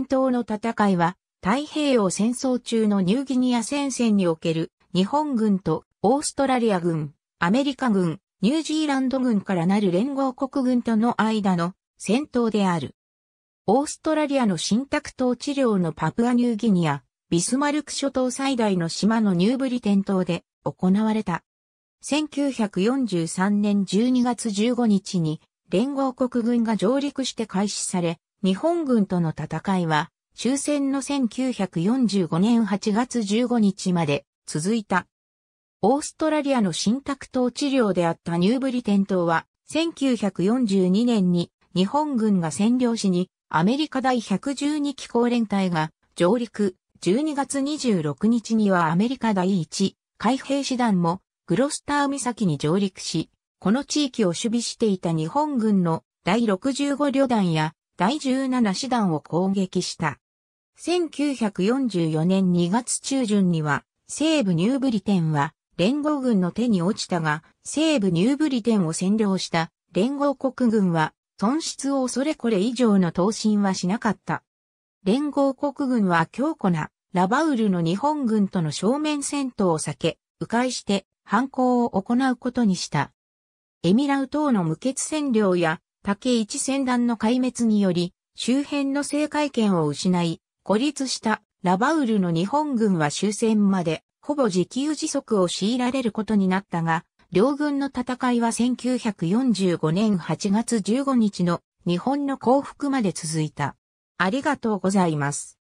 戦闘の戦いは、太平洋戦争中のニューギニア戦線における日本軍とオーストラリア軍、アメリカ軍、ニュージーランド軍からなる連合国軍との間の戦闘である。オーストラリアの新宅統治療のパプアニューギニア、ビスマルク諸島最大の島のニューブリテン島で行われた。1943年12月15日に連合国軍が上陸して開始され、日本軍との戦いは終戦の1945年8月15日まで続いた。オーストラリアの新宅島治療であったニューブリテン島は1942年に日本軍が占領しにアメリカ第112機構連隊が上陸12月26日にはアメリカ第1海兵師団もグロスター岬に上陸し、この地域を守備していた日本軍の第65旅団や第17師団を攻撃した。1944年2月中旬には、西部ニューブリテンは連合軍の手に落ちたが、西部ニューブリテンを占領した連合国軍は損失を恐れこれ以上の投進はしなかった。連合国軍は強固なラバウルの日本軍との正面戦闘を避け、迂回して反抗を行うことにした。エミラウ島の無血占領や竹一船団の壊滅により、周辺の制海権を失い、孤立したラバウルの日本軍は終戦まで、ほぼ自給自足を強いられることになったが、両軍の戦いは1945年8月15日の日本の降伏まで続いた。ありがとうございます。